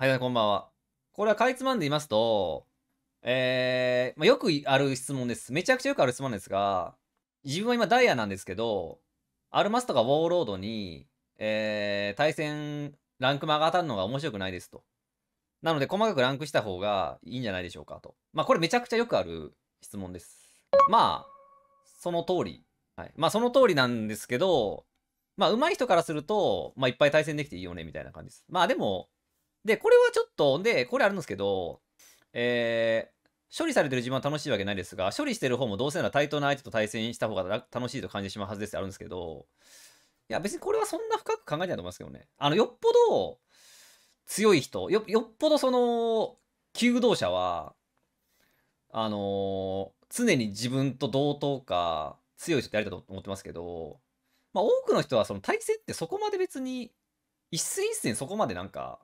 はい、こんばんは。これはかいつまんで言いますと、えー、まあ、よくある質問です。めちゃくちゃよくある質問ですが、自分は今ダイヤなんですけど、アルマスとかウォーロードに、えー、対戦ランクが当たるのが面白くないですと。なので、細かくランクした方がいいんじゃないでしょうかと。まあ、これめちゃくちゃよくある質問です。まあ、その通り。はい。まあ、その通りなんですけど、まあ、上手い人からすると、まあ、いっぱい対戦できていいよね、みたいな感じです。まあ、でも、で、これはちょっと、で、これあるんですけど、えー、処理されてる自分は楽しいわけないですが、処理してる方もどうせなら対等な相手と対戦した方が楽しいと感じてしまうはずですあるんですけど、いや別にこれはそんな深く考えてないと思いますけどね。あの、よっぽど強い人、よっぽどその、弓道者は、あのー、常に自分と同等か、強い人ってありだと思ってますけど、まあ多くの人はその対戦ってそこまで別に、一戦一戦そこまでなんか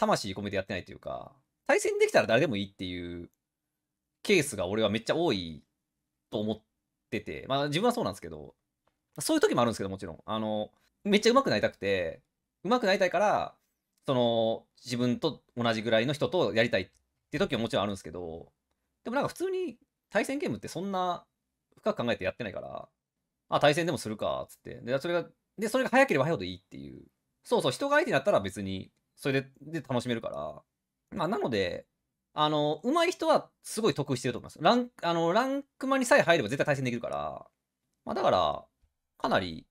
魂込めてやってないというか、対戦できたら誰でもいいっていうケースが俺はめっちゃ多いと思ってて、まあ自分はそうなんですけど、そういう時もあるんですけどもちろん、あの、めっちゃ上手くなりたくて、上手くなりたいから、その自分と同じぐらいの人とやりたいって時はもちろんあるんですけど、でもなんか普通に対戦ゲームってそんな深く考えてやってないから、あ、対戦でもするか、つって。で、それが、で、それが早ければ早いほどいいっていう。そうそう、人が相手になったら別にそれで、で楽しめるから。まあ、なので、あの、上手い人はすごい得してると思います。ラン、あの、ランクマにさえ入れば絶対対戦できるから。まあ、だから、かなり、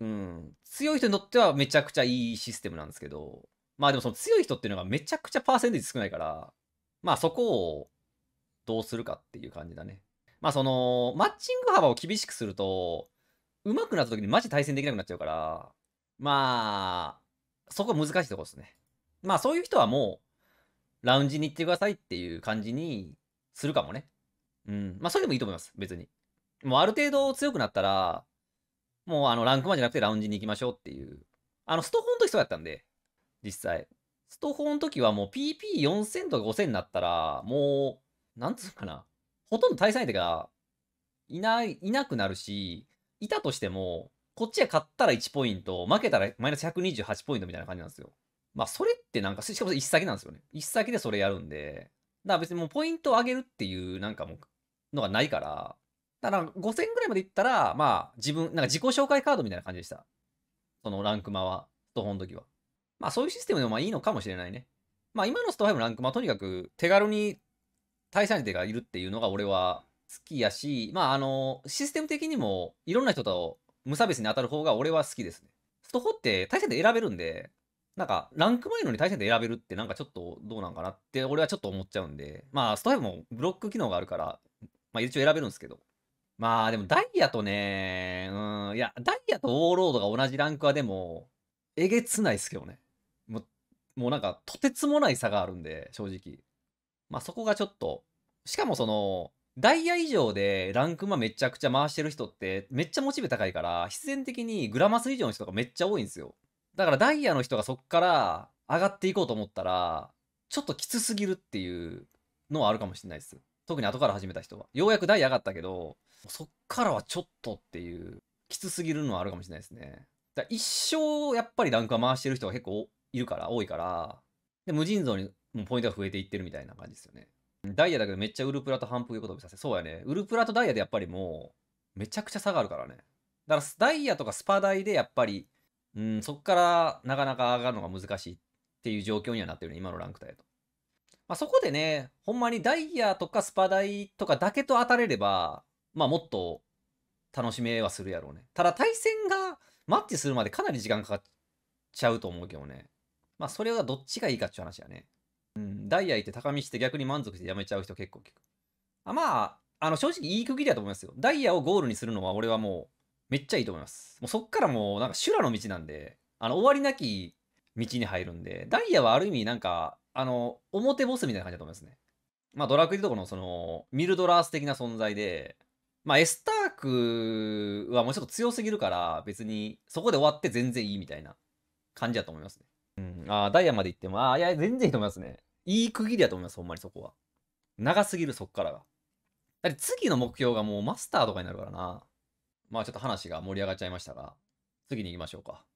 うん、強い人にとってはめちゃくちゃいいシステムなんですけど、まあでもその強い人っていうのがめちゃくちゃパーセンテージ少ないから、まあそこをどうするかっていう感じだね。まあその、マッチング幅を厳しくすると、上手くなった時にマジ対戦できなくなっちゃうから、まあ、そこ難しいとこですね。まあそういう人はもう、ラウンジに行ってくださいっていう感じにするかもね。うん。まあそれでもいいと思います、別に。もうある程度強くなったら、もうあの、ランクマンじゃなくてラウンジに行きましょうっていう。あの、ストホンの時そうやったんで、実際。ストホンの時はもう PP4000 とか5000になったら、もう、なんつうかな。ほとんど対戦相手がいない、いなくなるし、いたとしても、こっちが勝ったら1ポイント、負けたらマイナス128ポイントみたいな感じなんですよ。まあ、それってなんか、しかも1先なんですよね。1先でそれやるんで、だから別にもうポイントを上げるっていうなんかもう、のがないから、だから5000ぐらいまでいったら、まあ自分、なんか自己紹介カードみたいな感じでした。そのランクマは、ストホの時は。まあそういうシステムでもまあいいのかもしれないね。まあ今のスト5のランクマとにかく手軽に対戦相手がいるっていうのが俺は好きやし、まああの、システム的にもいろんな人と無差別に当たる方が俺は好きですね。ストホって対戦で選べるんで、なんか、ランク前のに対戦で選べるってなんかちょっとどうなんかなって俺はちょっと思っちゃうんで、まあ、スト5もブロック機能があるから、まあ一応選べるんですけど。まあでもダイヤとね、うん、いや、ダイヤとオーロードが同じランクはでも、えげつないっすけどね。もう、もうなんか、とてつもない差があるんで、正直。まあそこがちょっと、しかもその、ダイヤ以上でランクマめちゃくちゃ回してる人ってめっちゃモチベ高いから必然的にグラマス以上の人がめっちゃ多いんですよだからダイヤの人がそっから上がっていこうと思ったらちょっときつすぎるっていうのはあるかもしれないです特に後から始めた人はようやくダイヤ上がったけどそっからはちょっとっていうきつすぎるのはあるかもしれないですねだ一生やっぱりランクは回してる人が結構いるから多いからで無尽蔵にポイントが増えていってるみたいな感じですよねダイヤだけどめっちゃウルプラと反復横跳びさせ。そうやね。ウルプラとダイヤでやっぱりもう、めちゃくちゃ差があるからね。だからダイヤとかスパ代でやっぱり、うん、そっからなかなか上がるのが難しいっていう状況にはなってるね、今のランク帯だと。まあ、そこでね、ほんまにダイヤとかスパ代とかだけと当たれれば、まあもっと楽しめはするやろうね。ただ対戦がマッチするまでかなり時間かかっちゃうと思うけどね。まあそれはどっちがいいかっていう話やね。うん、ダイヤ行って高見して逆に満足して辞めちゃう人結構聞く。あまあ、あの正直いい区切りだと思いますよ。ダイヤをゴールにするのは俺はもうめっちゃいいと思います。もうそっからもうなんか修羅の道なんで、あの終わりなき道に入るんで、ダイヤはある意味なんか、あの、表ボスみたいな感じだと思いますね。まあドラクエとこのその、ミルドラース的な存在で、まあエスタークはもうちょっと強すぎるから別にそこで終わって全然いいみたいな感じだと思いますね。うん。ああ、ダイヤまで行っても、ああ、いや、全然いいと思いますね。いい区切りだと思います、ほんまにそこは。長すぎる、そっからが。だって次の目標がもうマスターとかになるからな。まあちょっと話が盛り上がっちゃいましたが、次に行きましょうか。